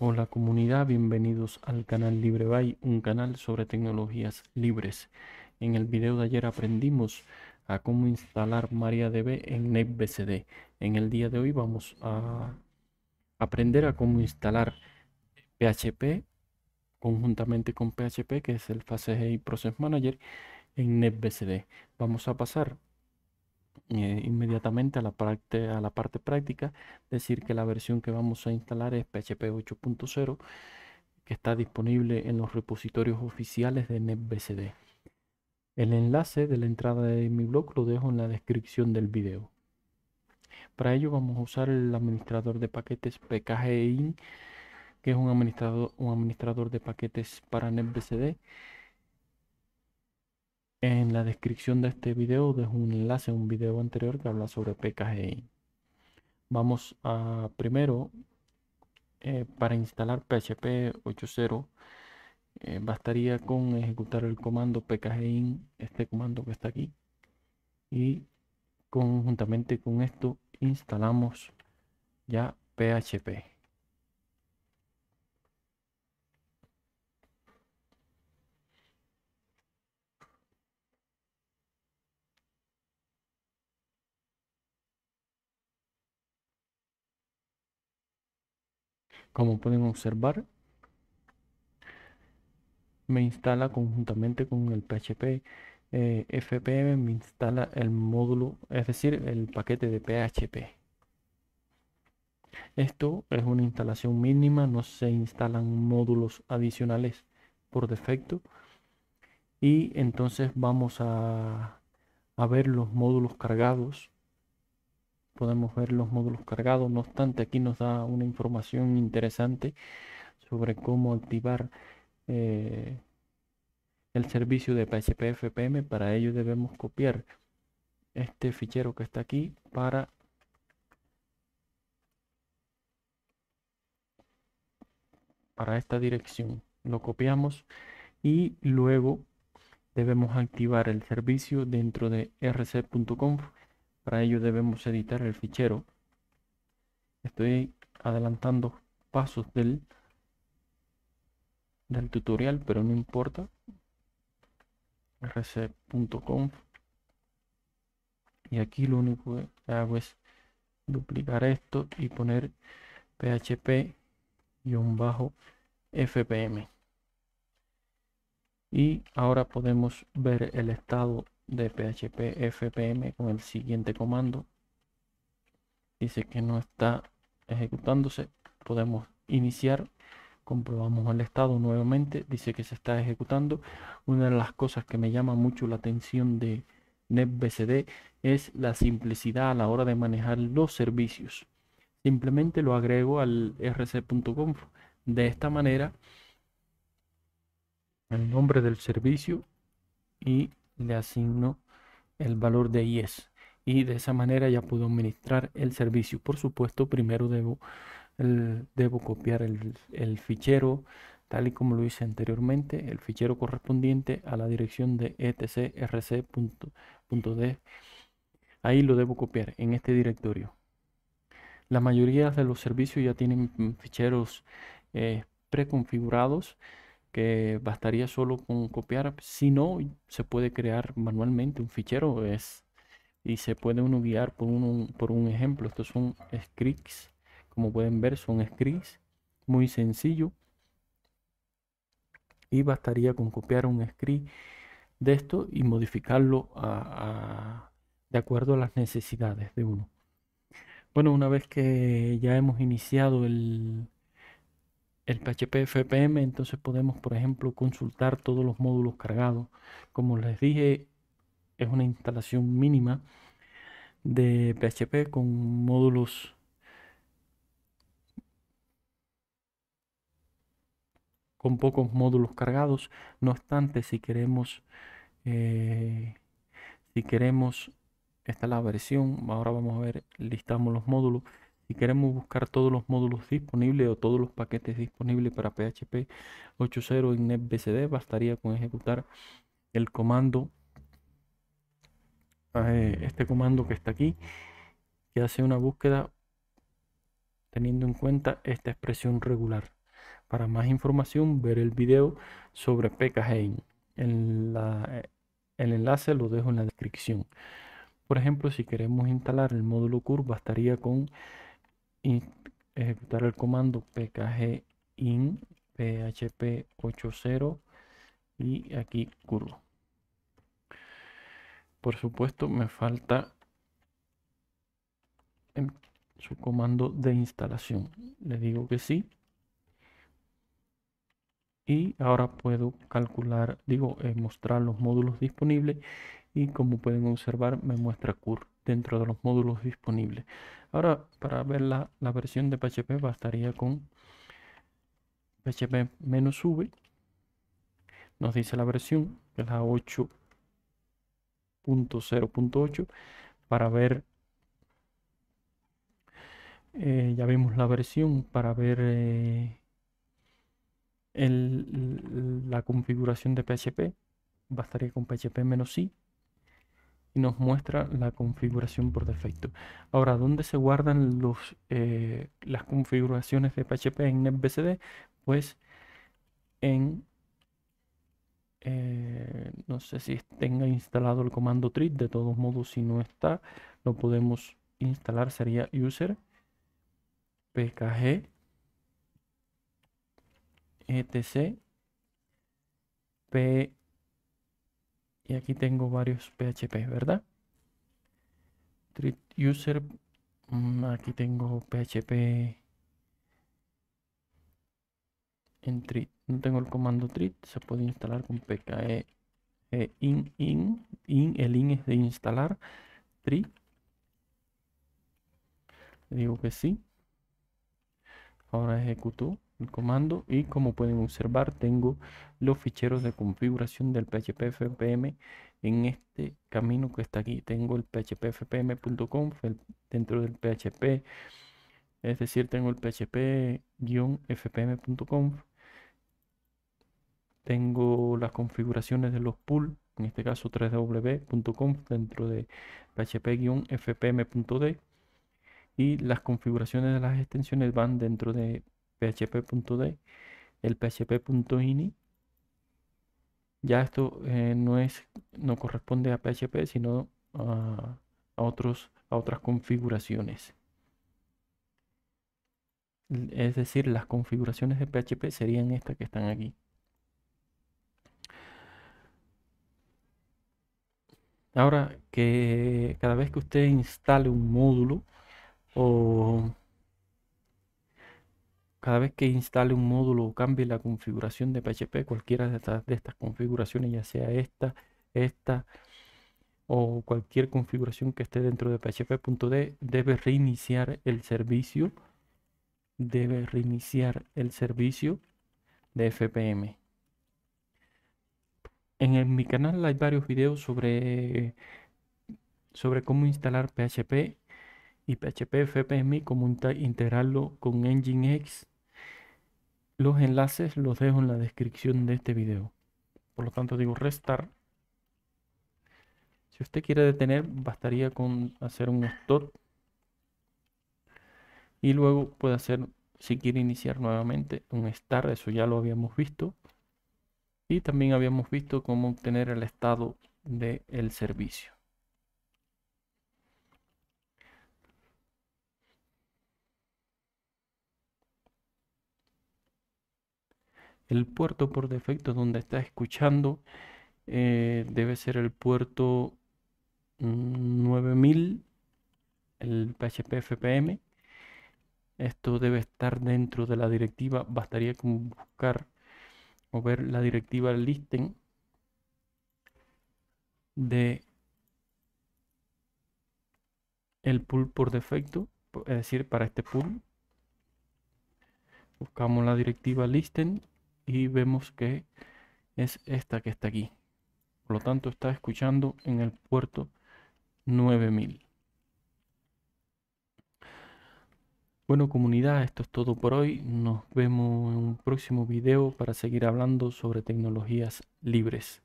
Hola comunidad, bienvenidos al canal LibreBay, un canal sobre tecnologías libres. En el video de ayer aprendimos a cómo instalar MariaDB en NetBCD. En el día de hoy vamos a aprender a cómo instalar PHP conjuntamente con PHP, que es el FastCGI Process Manager, en NetBCD. Vamos a pasar eh, inmediatamente a la, parte, a la parte práctica, decir que la versión que vamos a instalar es PHP 8.0, que está disponible en los repositorios oficiales de NetBCD. El enlace de la entrada de mi blog lo dejo en la descripción del video. Para ello vamos a usar el administrador de paquetes PKGIN, que es un administrador, un administrador de paquetes para NetBCD en la descripción de este video dejo un enlace a un video anterior que habla sobre pkg e Vamos a primero, eh, para instalar PHP 8.0, eh, bastaría con ejecutar el comando pkgin, e este comando que está aquí, y conjuntamente con esto instalamos ya PHP. Como pueden observar, me instala conjuntamente con el PHP eh, FPM, me instala el módulo, es decir, el paquete de PHP. Esto es una instalación mínima, no se instalan módulos adicionales por defecto. Y entonces vamos a ver los módulos cargados podemos ver los módulos cargados. No obstante, aquí nos da una información interesante sobre cómo activar eh, el servicio de PHP-FPM. Para ello debemos copiar este fichero que está aquí para para esta dirección. Lo copiamos y luego debemos activar el servicio dentro de rc.conf para ello debemos editar el fichero. Estoy adelantando pasos del, del tutorial, pero no importa. rc.com y aquí lo único que hago es duplicar esto y poner php y un bajo fpm y ahora podemos ver el estado de php fpm con el siguiente comando dice que no está ejecutándose podemos iniciar comprobamos el estado nuevamente dice que se está ejecutando una de las cosas que me llama mucho la atención de netbcd es la simplicidad a la hora de manejar los servicios simplemente lo agrego al rc.conf de esta manera el nombre del servicio y le asigno el valor de yes y de esa manera ya puedo administrar el servicio. Por supuesto, primero debo, debo copiar el, fichero tal y como lo hice anteriormente, el fichero correspondiente a la dirección de etcrc.d. Ahí lo debo copiar en este directorio. La mayoría de los servicios ya tienen mm, ficheros eh, preconfigurados que bastaría solo con copiar. Si no, se puede crear manualmente un fichero es, y se puede uno guiar por un, por un ejemplo. Estos son scripts, como pueden ver, son scripts muy sencillo. Y bastaría con copiar un script de esto y modificarlo de acuerdo a las necesidades de uno. Bueno, una vez que ya hemos iniciado el, el PHP FPM, entonces podemos, por ejemplo, consultar todos los módulos cargados. Como les dije, es una instalación mínima de PHP con módulos con pocos módulos cargados. No obstante, si queremos eh, si queremos esta la versión, ahora vamos a ver, listamos los módulos. Si queremos buscar todos los módulos disponibles o todos los paquetes disponibles para PHP 8.0 y NetBCD, bastaría con ejecutar el comando, eh, este comando que está aquí, que hace una búsqueda teniendo en cuenta esta expresión regular. Para más información, ver el video sobre PKGain. En el enlace lo dejo en la descripción. Por ejemplo, si queremos instalar el módulo CUR, bastaría con y ejecutar eh, el comando pkg in php 80 y aquí curvo por supuesto me falta su comando de instalación le digo que sí y ahora puedo calcular digo eh, mostrar los módulos disponibles y como pueden observar me muestra curl dentro de los módulos disponibles Ahora, para ver la, versión de PHP, bastaría con php-v. Nos dice la versión, que es la 8.0.8. Para ver, eh, ya vimos la versión, para ver... Eh, la configuración de PHP, bastaría con PHP-i y nos muestra la configuración por defecto. Ahora, ¿dónde se guardan los, eh, las configuraciones de PHP en NetBCD? Pues en... Eh, no sé si tenga instalado el comando trip de todos modos si no está, lo podemos instalar, sería user pkg etc p y aquí tengo varios PHP, ¿verdad? Treat user, mm, aquí tengo PHP en No tengo el comando treat, se puede instalar con pke e, in, in, in, el in es de instalar, treat. digo que sí. Ahora ejecuto comando y como pueden observar tengo los ficheros de configuración del php-fpm en este camino que está aquí tengo el phpfpm.conf dentro del php es decir tengo el php-fpm.conf tengo las configuraciones de los pool en este caso 3w.conf dentro de php-fpm.d y las configuraciones de las extensiones van dentro de php.d, el php.ini. Ya esto eh, no es no corresponde a PHP, sino a otros a otras configuraciones. Es decir, las configuraciones de PHP serían estas que están aquí. Ahora que cada vez que usted instale un módulo o cada vez que instale un módulo o cambie la configuración de PHP, cualquiera de estas, configuraciones, ya sea esta, esta o cualquier configuración que esté dentro de php.d, debe reiniciar el servicio, debe reiniciar el servicio de FPM. En, mi canal hay varios videos sobre, sobre cómo instalar PHP y PHP FPM, y cómo integrarlo con Nginx los enlaces los dejo en la descripción de este video. Por lo tanto digo restar. Si usted quiere detener, bastaría con hacer un stop. Y luego puede hacer, si quiere iniciar nuevamente, un start. Eso ya lo habíamos visto. Y también habíamos visto cómo obtener el estado del servicio. El puerto por defecto donde está escuchando eh, debe ser el puerto 9000, mm, el PHP FPM. Esto debe estar dentro de la directiva. Bastaría con buscar o ver la directiva listen de el pool por defecto, es decir, para este pool. Buscamos la directiva listen y vemos que es esta que está aquí. Por lo tanto, está escuchando en el puerto 9000. Bueno comunidad, esto es todo por hoy. Nos vemos en un próximo video para seguir hablando sobre tecnologías libres.